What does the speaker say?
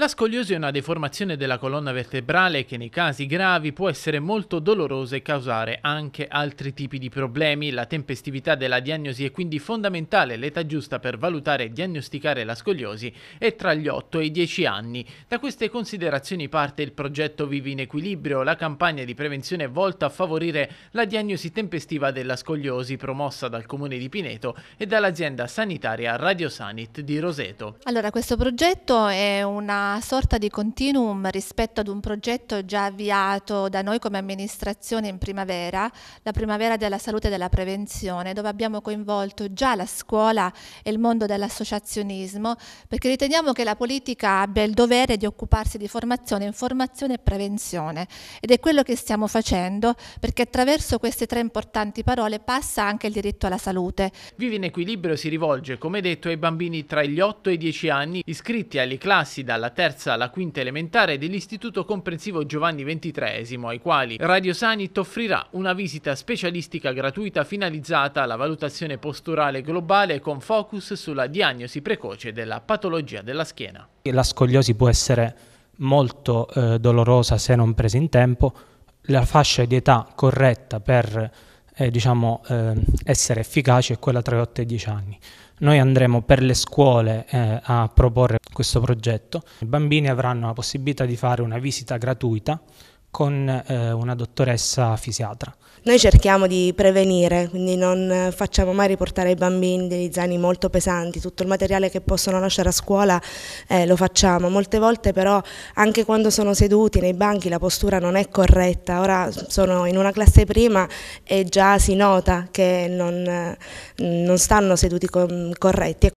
La scoliosi è una deformazione della colonna vertebrale che nei casi gravi può essere molto dolorosa e causare anche altri tipi di problemi. La tempestività della diagnosi è quindi fondamentale. L'età giusta per valutare e diagnosticare la scoliosi è tra gli 8 e i 10 anni. Da queste considerazioni parte il progetto Vivi in Equilibrio, la campagna di prevenzione volta a favorire la diagnosi tempestiva della scoliosi promossa dal Comune di Pineto e dall'azienda sanitaria Radiosanit di Roseto. Allora, questo progetto è una sorta di continuum rispetto ad un progetto già avviato da noi come amministrazione in primavera, la primavera della salute e della prevenzione, dove abbiamo coinvolto già la scuola e il mondo dell'associazionismo, perché riteniamo che la politica abbia il dovere di occuparsi di formazione, informazione e prevenzione ed è quello che stiamo facendo perché attraverso queste tre importanti parole passa anche il diritto alla salute. Vivi in equilibrio si rivolge, come detto, ai bambini tra gli 8 e i 10 anni iscritti alle classi dalla terza alla quinta elementare dell'Istituto Comprensivo Giovanni XXIII, ai quali Radio Sanit offrirà una visita specialistica gratuita finalizzata alla valutazione posturale globale con focus sulla diagnosi precoce della patologia della schiena. La scogliosi può essere molto eh, dolorosa se non presa in tempo, la fascia di età corretta per eh, diciamo, eh, essere efficace è quella tra i 8 e i 10 anni. Noi andremo per le scuole eh, a proporre questo progetto. I bambini avranno la possibilità di fare una visita gratuita con eh, una dottoressa fisiatra. Noi cerchiamo di prevenire, quindi non facciamo mai riportare ai bambini degli zaini molto pesanti, tutto il materiale che possono lasciare a scuola eh, lo facciamo, molte volte però anche quando sono seduti nei banchi la postura non è corretta, ora sono in una classe prima e già si nota che non, eh, non stanno seduti corretti.